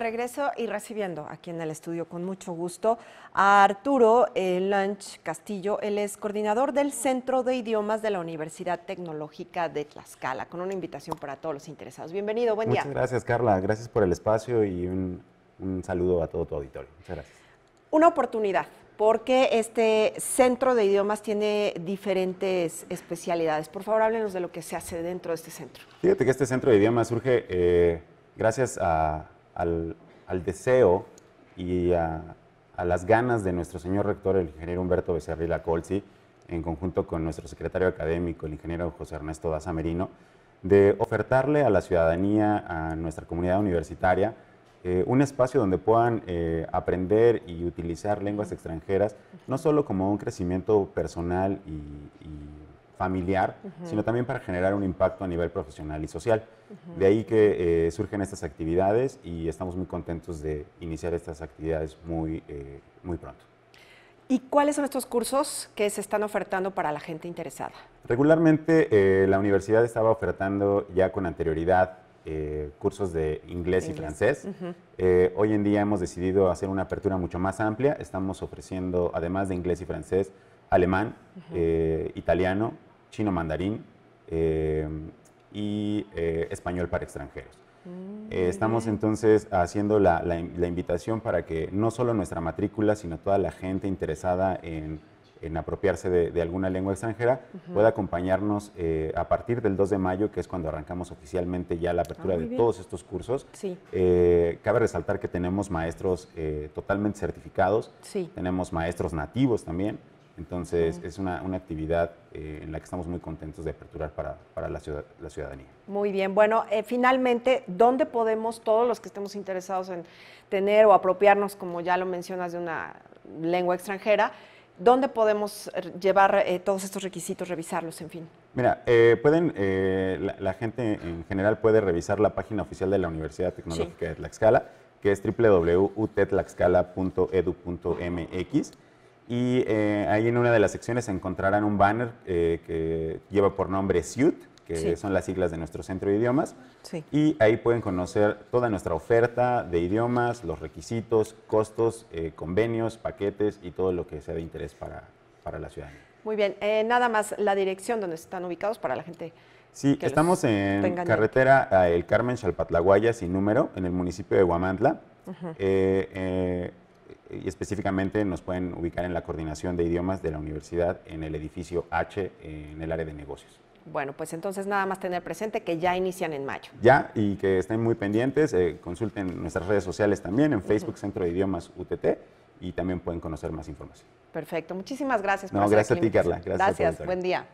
regreso y recibiendo aquí en el estudio con mucho gusto a Arturo eh, Lanch Castillo. Él es coordinador del Centro de Idiomas de la Universidad Tecnológica de Tlaxcala, con una invitación para todos los interesados. Bienvenido, buen día. Muchas gracias, Carla. Gracias por el espacio y un, saludo a todo tu auditorio. Muchas gracias. Una oportunidad porque este centro de idiomas tiene diferentes especialidades. Por favor, háblenos de lo que se hace dentro de este centro. Fíjate que este centro de idiomas surge eh, gracias a, al, deseo y a, las ganas de nuestro señor rector, el ingeniero Humberto Becerril Acolzi, en conjunto con nuestro secretario académico, el ingeniero José Ernesto Daza Merino, de ofertarle a la ciudadanía, a nuestra comunidad universitaria, eh, un espacio donde puedan eh, aprender y utilizar lenguas extranjeras, no solo como un crecimiento personal y familiar, sino también para generar un impacto a nivel profesional y social. De ahí que eh, surgen estas actividades y estamos muy contentos de iniciar estas actividades muy, eh, muy pronto. ¿Y cuáles son estos cursos que se están ofertando para la gente interesada? Regularmente eh, la universidad estaba ofertando ya con anterioridad cursos de inglés, y francés. hoy en día hemos decidido hacer una apertura mucho más amplia. Estamos ofreciendo, además de inglés y francés, alemán, italiano, chino mandarín eh, y eh, español para extranjeros. Mm. Eh, estamos entonces haciendo la, invitación para que no solo nuestra matrícula, sino toda la gente interesada en, apropiarse de, alguna lengua extranjera pueda acompañarnos a partir del 2 de mayo, que es cuando arrancamos oficialmente ya la apertura ah, de todos estos cursos. cabe resaltar que tenemos maestros totalmente certificados, tenemos maestros nativos también. Entonces, es una, actividad eh, en la que estamos muy contentos de aperturar para, la, ciudad, la, ciudadanía. Muy bien. Bueno, eh, finalmente, ¿dónde podemos, todos los que estemos interesados en tener o apropiarnos, como ya lo mencionas, de una lengua extranjera, ¿dónde podemos eh, llevar todos estos requisitos, revisarlos, en fin? Mira, pueden, la, gente en general puede revisar la página oficial de la Universidad Tecnológica de Tlaxcala, que es www.utetlaxcala.edu.mx. Y eh, ahí en una de las secciones encontrarán un banner eh, que lleva por nombre SUIT, que son las siglas de nuestro centro de idiomas. Y ahí pueden conocer toda nuestra oferta de idiomas, los requisitos, costos, eh, convenios, paquetes y todo lo que sea de interés para, la ciudad. Muy bien, nada más la dirección donde están ubicados para la gente. Sí, estamos en carretera El Carmen Chalpatlaguaya sin número, en el municipio de Huamantla. Eh, y específicamente nos pueden ubicar en la coordinación de idiomas de la universidad en el edificio H eh, en el área de negocios. Bueno, pues entonces nada más tener presente que ya inician en mayo. Ya, y que estén muy pendientes, eh, consulten nuestras redes sociales también, en Facebook Centro de Idiomas UTT, y también pueden conocer más información. Perfecto, muchísimas gracias. No, gracias a ti, Carla. Gracias, gracias buen día.